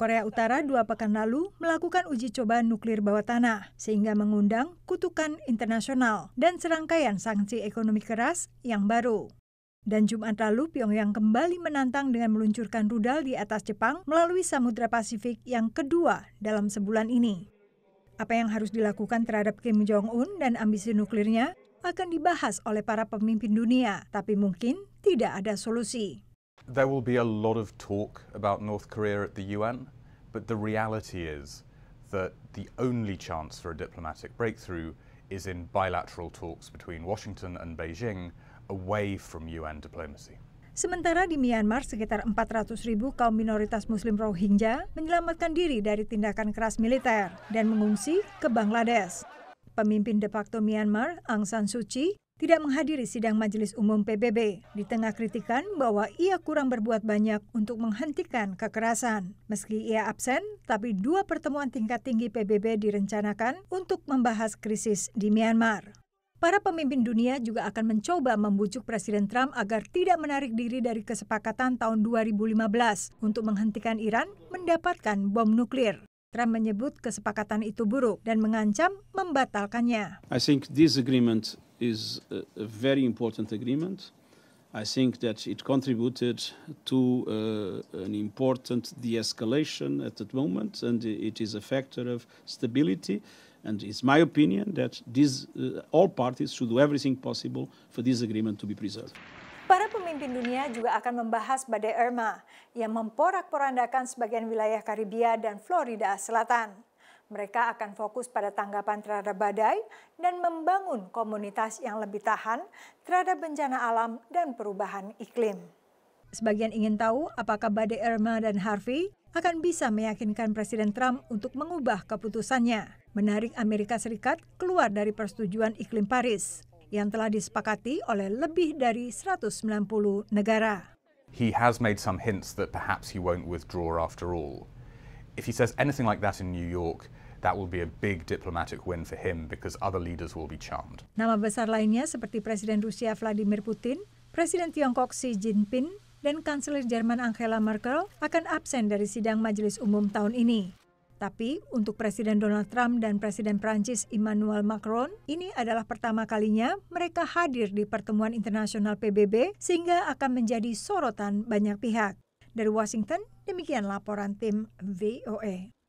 Korea Utara dua pekan lalu melakukan uji coba nuklir bawah tanah, sehingga mengundang kutukan internasional dan serangkaian sanksi ekonomi keras yang baru. Dan Jumat lalu, Pyongyang kembali menantang dengan meluncurkan rudal di atas Jepang melalui Samudra Pasifik yang kedua dalam sebulan ini. Apa yang harus dilakukan terhadap Kim Jong-un dan ambisi nuklirnya akan dibahas oleh para pemimpin dunia, tapi mungkin tidak ada solusi. There will be a lot of talk about North Korea at the UN, but the reality is that the only chance for a diplomatic breakthrough is in bilateral talks between Washington and Beijing away from UN diplomacy. Sementara di Myanmar, sekitar 400 ribu kaum minoritas Muslim Rohingya menyelamatkan diri dari tindakan keras militer dan mengungsi ke Bangladesh. Pemimpin de facto Myanmar, Aung San Suu Kyi, tidak menghadiri sidang Majelis Umum PBB di tengah kritikan bahwa ia kurang berbuat banyak untuk menghentikan kekerasan. Meski ia absen, tapi dua pertemuan tingkat tinggi PBB direncanakan untuk membahas krisis di Myanmar. Para pemimpin dunia juga akan mencoba membujuk Presiden Trump agar tidak menarik diri dari kesepakatan tahun 2015 untuk menghentikan Iran mendapatkan bom nuklir. Trump menyebut kesepakatan itu buruk dan mengancam membatalkannya. I think this agreement is a, a very important agreement. I think that it contributed to uh, an important de escalation at that moment, and it is a factor of stability. And it's my opinion that these, uh, all parties should do everything possible for this agreement to be preserved. Para pemimpin dunia juga akan membahas badai Irma yang memporak-porandakan sebagian wilayah Karibia dan Florida Selatan. Mereka akan fokus pada tanggapan terhadap badai dan membangun komunitas yang lebih tahan terhadap bencana alam dan perubahan iklim. Sebagian ingin tahu apakah badai Irma dan Harvey akan bisa meyakinkan Presiden Trump untuk mengubah keputusannya, menarik Amerika Serikat keluar dari persetujuan iklim Paris yang telah disepakati oleh lebih dari 190 negara. He has made some hints that perhaps he won't withdraw after all. if he says anything like that in New York, that will be a big diplomatic win for him because other leaders will be charmed. Nama besar lainnya seperti Presiden Rusia Vladimir Putin, Presiden Tiongkok Xi Jinping, dan Kanselir Jerman Angela Merkel akan absen dari sidang Majelis Umum tahun ini. Tapi untuk Presiden Donald Trump dan Presiden Prancis Emmanuel Macron, ini adalah pertama kalinya mereka hadir di pertemuan internasional PBB sehingga akan menjadi sorotan banyak pihak. Dari Washington, demikian laporan tim VOA. E.